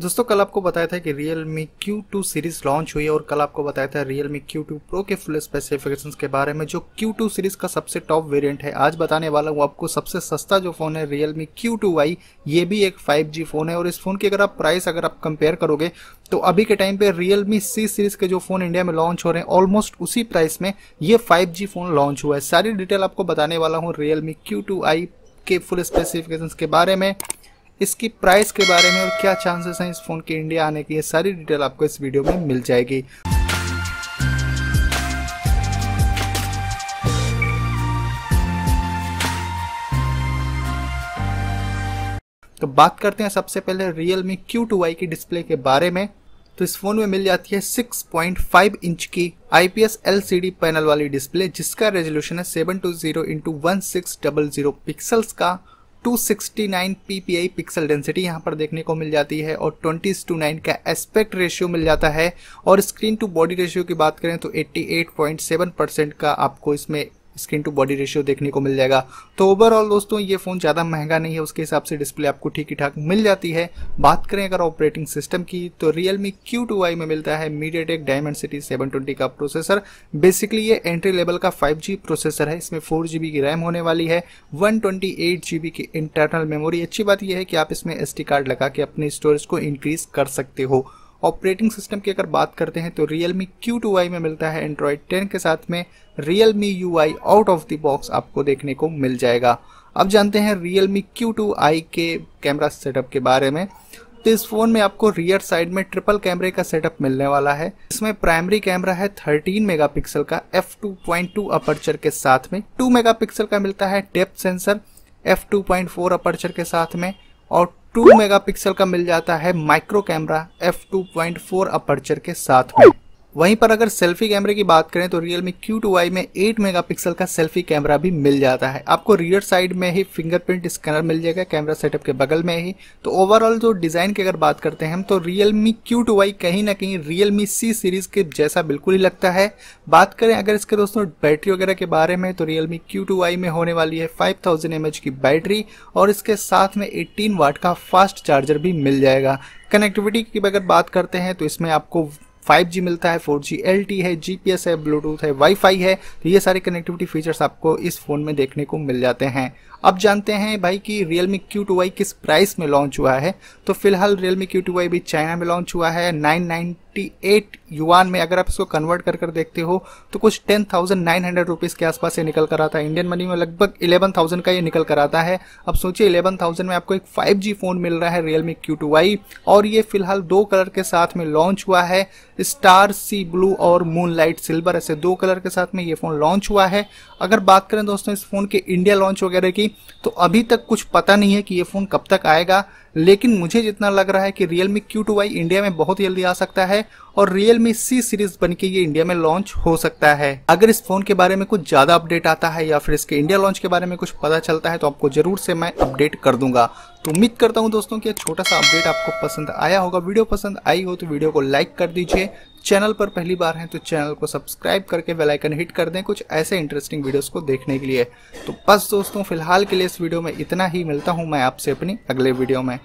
दोस्तों कल आपको बताया था कि Realme Q two series launch हुई है और कल आपको बताया था Realme Q two pro के फुल स्पेसिफिकेशंस के बारे में जो क्यू टू सीरीज का सबसे टॉप वेरिएंट है आज बताने वाला हूँ आपको सबसे सस्ता जो फोन है रियल मी क्यू टू ये भी एक 5G फोन है और इस फोन की अगर आप प्राइस अगर आप कंपेयर करोगे तो अभी के टाइम पे रियल मी सी सीरीज के जो फोन इंडिया में लॉन्च हो रहे हैं ऑलमोस्ट उसी प्राइस में ये फाइव फोन लॉन्च हुआ है सारी डिटेल आपको बताने वाला हूँ Realme Q two i के फुल स्पेसिफिकेशन के बारे में इसकी प्राइस के बारे में और क्या चांसेस हैं इस फ़ोन के इंडिया आने की ये सारी डिटेल आपको इस वीडियो में मिल जाएगी तो बात करते हैं सबसे पहले Realme Q two i की डिस्प्ले के बारे में तो इस फोन में मिल जाती है 6.5 इंच की IPS LCD पैनल वाली डिस्प्ले जिसका रेजोल्यूशन है 720 इंटू पिक्सल्स का 269 ppi पिक्सल डेंसिटी यहाँ पर देखने को मिल जाती है और ट्वेंटी टू नाइन का एस्पेक्ट रेशियो मिल जाता है और स्क्रीन टू बॉडी रेशियो की बात करें तो 88.7 परसेंट का आपको इसमें स्क्रीन टू बॉडी रेशियो देखने को मिल जाएगा तो ओवरऑल दोस्तों ये फ़ोन ज़्यादा महंगा नहीं है उसके हिसाब से डिस्प्ले आपको ठीक ठाक मिल जाती है बात करें अगर ऑपरेटिंग सिस्टम की तो रियलमी क्यू टू में मिलता है MediaTek Dimensity seven twenty का प्रोसेसर बेसिकली ये एंट्री लेवल का फाइव प्रोसेसर है इसमें फोर जी की रैम होने वाली है वन की इंटरनल मेमोरी अच्छी बात यह है कि आप इसमें एस कार्ड लगा के अपने स्टोरेज को इंक्रीज कर सकते हो ऑपरेटिंग सिस्टम की अगर बात करते हैं तो रियल मी क्यू में मिलता है एंड्रॉयड टेन के साथ में Realme U I out of the box आपको देखने को मिल जाएगा अब जानते हैं रियल मी क्यू के कैमरा सेटअप के बारे में तो इस फोन में आपको रियर साइड में ट्रिपल कैमरे का सेटअप मिलने वाला है इसमें प्राइमरी कैमरा है 13 मेगापिक्सल का f2.2 अपर्चर के साथ में 2 मेगापिक्सल का मिलता है डेप्थ सेंसर f2.4 अपर्चर के साथ में और 2 मेगापिक्सल का मिल जाता है micro camera F four aperture के साथ में वहीं पर अगर सेल्फी कैमरे की बात करें तो रियल मी क्यू टू में 8 मेगापिक्सल का सेल्फी कैमरा भी मिल जाता है आपको रियर साइड में ही फिंगरप्रिंट स्कैनर मिल जाएगा कैमरा सेटअप के बगल में ही तो ओवरऑल जो डिज़ाइन की अगर बात करते हैं हम तो रियल मी क्यू टू कहीं ना कहीं रियल मी सी सीरीज़ के जैसा बिल्कुल ही लगता है बात करें अगर इसके दोस्तों बैटरी वगैरह के बारे में तो रियल मी क्यू टू में होने वाली है फाइव थाउजेंड की बैटरी और इसके साथ में एट्टीन वाट का फास्ट चार्जर भी मिल जाएगा कनेक्टिविटी की अगर बात करते हैं तो इसमें आपको 5G मिलता है 4G LTE है GPS है ब्लूटूथ है वाईफाई है तो ये सारे कनेक्टिविटी फीचर्स आपको इस फ़ोन में देखने को मिल जाते हैं अब जानते हैं भाई कि Realme Q2i किस प्राइस में लॉन्च हुआ है तो फिलहाल Realme Q2i भी चाइना में लॉन्च हुआ है 998 युआन में अगर आप इसको कन्वर्ट कर कर देखते हो तो कुछ 10,900 थाउजेंड के आसपास ये निकल कर आता है इंडियन मनी में लगभग 11,000 का ये निकल कर आता है अब सोचिए 11,000 में आपको एक 5G फ़ोन मिल रहा है Realme Q2i और ये फिलहाल दो कलर के साथ में लॉन्च हुआ है स्टार सी ब्लू और लाइट सिल्वर ऐसे दो कलर के साथ में ये फ़ोन लॉन्च हुआ है अगर बात करें दोस्तों इस फ़ोन के इंडिया लॉन्च वगैरह की तो अभी तक कुछ पता नहीं है कि ये फ़ोन कब तक आएगा लेकिन मुझे जितना लग रहा है कि रियल मी क्यू टू वाई इंडिया में बहुत जल्दी आ सकता है और रियल मी सी सीरीज बन के ये इंडिया में लॉन्च हो सकता है अगर इस फोन के बारे में कुछ ज़्यादा अपडेट आता है या फिर इसके इंडिया लॉन्च के बारे में कुछ पता चलता है तो आपको जरूर से मैं अपडेट कर दूंगा तो उम्मीद करता हूँ दोस्तों कि यह छोटा सा अपडेट आपको पसंद आया होगा वीडियो पसंद आई हो तो वीडियो को लाइक कर दीजिए चैनल पर पहली बार हैं तो चैनल को सब्सक्राइब करके बेल आइकन हिट कर दें कुछ ऐसे इंटरेस्टिंग वीडियोस को देखने के लिए तो बस दोस्तों फिलहाल के लिए इस वीडियो में इतना ही मिलता हूँ मैं आपसे अपनी अगले वीडियो में